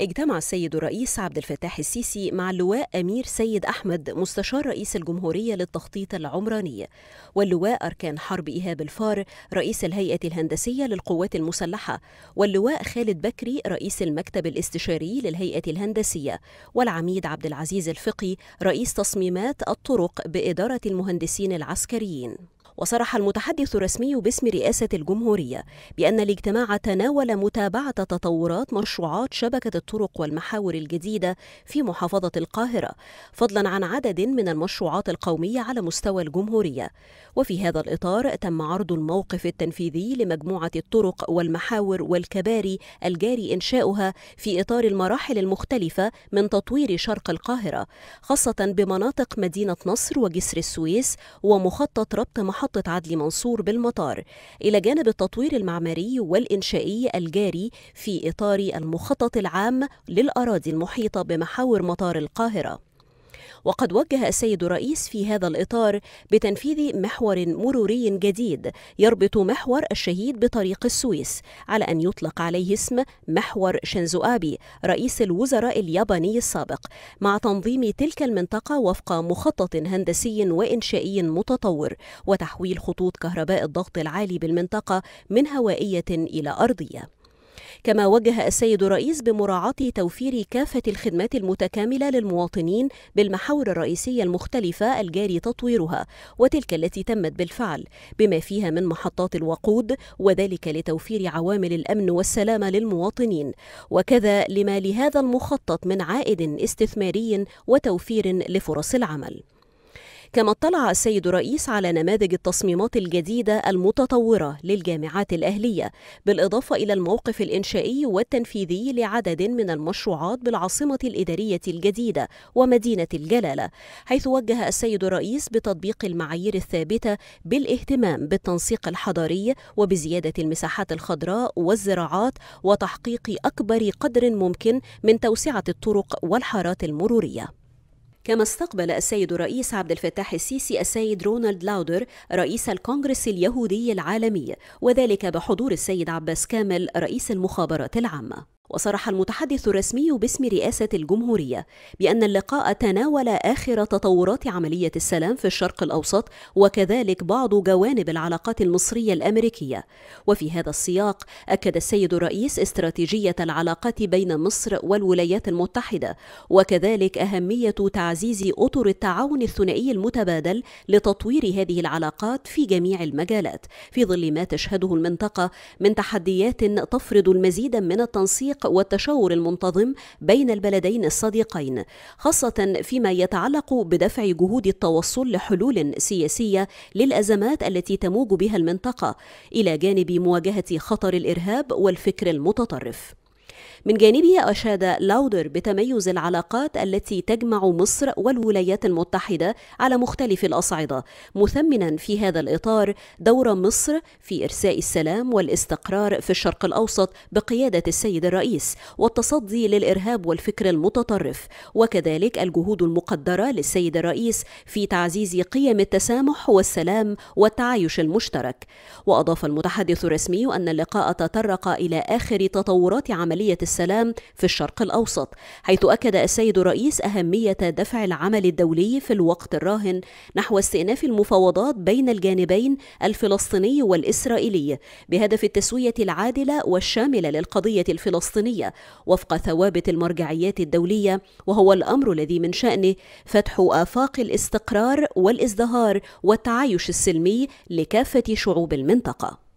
اجتمع السيد الرئيس عبد الفتاح السيسي مع اللواء أمير سيد أحمد مستشار رئيس الجمهورية للتخطيط العمراني واللواء أركان حرب إيهاب الفار رئيس الهيئة الهندسية للقوات المسلحة واللواء خالد بكري رئيس المكتب الاستشاري للهيئة الهندسية والعميد عبد العزيز الفقي رئيس تصميمات الطرق بإدارة المهندسين العسكريين وصرح المتحدث الرسمي باسم رئاسة الجمهورية بأن الاجتماع تناول متابعة تطورات مشروعات شبكة الطرق والمحاور الجديدة في محافظة القاهرة فضلا عن عدد من المشروعات القومية على مستوى الجمهورية وفي هذا الإطار تم عرض الموقف التنفيذي لمجموعة الطرق والمحاور والكباري الجاري إنشاؤها في إطار المراحل المختلفة من تطوير شرق القاهرة خاصة بمناطق مدينة نصر وجسر السويس ومخطط ربط محطة محطة عدلي منصور بالمطار إلى جانب التطوير المعماري والإنشائي الجاري في إطار المخطط العام للأراضي المحيطة بمحاور مطار القاهرة وقد وجه السيد الرئيس في هذا الإطار بتنفيذ محور مروري جديد يربط محور الشهيد بطريق السويس على أن يطلق عليه اسم محور شينزو آبي رئيس الوزراء الياباني السابق مع تنظيم تلك المنطقة وفق مخطط هندسي وإنشائي متطور وتحويل خطوط كهرباء الضغط العالي بالمنطقة من هوائية إلى أرضية كما وجه السيد الرئيس بمراعاة توفير كافة الخدمات المتكاملة للمواطنين بالمحاور الرئيسية المختلفة الجاري تطويرها وتلك التي تمت بالفعل بما فيها من محطات الوقود وذلك لتوفير عوامل الأمن والسلامة للمواطنين وكذا لما لهذا المخطط من عائد استثماري وتوفير لفرص العمل كما اطلع السيد الرئيس على نماذج التصميمات الجديدة المتطورة للجامعات الأهلية بالإضافة إلى الموقف الإنشائي والتنفيذي لعدد من المشروعات بالعاصمة الإدارية الجديدة ومدينة الجلالة حيث وجه السيد الرئيس بتطبيق المعايير الثابتة بالاهتمام بالتنسيق الحضاري وبزيادة المساحات الخضراء والزراعات وتحقيق أكبر قدر ممكن من توسعة الطرق والحارات المرورية كما استقبل السيد الرئيس عبد الفتاح السيسي السيد رونالد لاودر رئيس الكونغرس اليهودي العالمي وذلك بحضور السيد عباس كامل رئيس المخابرات العامه وصرح المتحدث الرسمي باسم رئاسة الجمهورية بأن اللقاء تناول آخر تطورات عملية السلام في الشرق الأوسط وكذلك بعض جوانب العلاقات المصرية الأمريكية وفي هذا السياق أكد السيد الرئيس استراتيجية العلاقات بين مصر والولايات المتحدة وكذلك أهمية تعزيز أطر التعاون الثنائي المتبادل لتطوير هذه العلاقات في جميع المجالات في ظل ما تشهده المنطقة من تحديات تفرض المزيد من التنسيق الوثيق والتشاور المنتظم بين البلدين الصديقين خاصة فيما يتعلق بدفع جهود التوصل لحلول سياسية للأزمات التي تموج بها المنطقة إلى جانب مواجهة خطر الإرهاب والفكر المتطرف من جانبه أشاد لاودر بتميز العلاقات التي تجمع مصر والولايات المتحدة على مختلف الأصعدة مثمنا في هذا الإطار دور مصر في إرساء السلام والاستقرار في الشرق الأوسط بقيادة السيد الرئيس والتصدي للإرهاب والفكر المتطرف وكذلك الجهود المقدرة للسيد الرئيس في تعزيز قيم التسامح والسلام والتعايش المشترك وأضاف المتحدث الرسمي أن اللقاء تطرق إلى آخر تطورات عملية عملية السلام في الشرق الأوسط حيث أكد السيد الرئيس أهمية دفع العمل الدولي في الوقت الراهن نحو استئناف المفاوضات بين الجانبين الفلسطيني والإسرائيلي بهدف التسوية العادلة والشاملة للقضية الفلسطينية وفق ثوابت المرجعيات الدولية وهو الأمر الذي من شأنه فتح آفاق الاستقرار والازدهار والتعايش السلمي لكافة شعوب المنطقة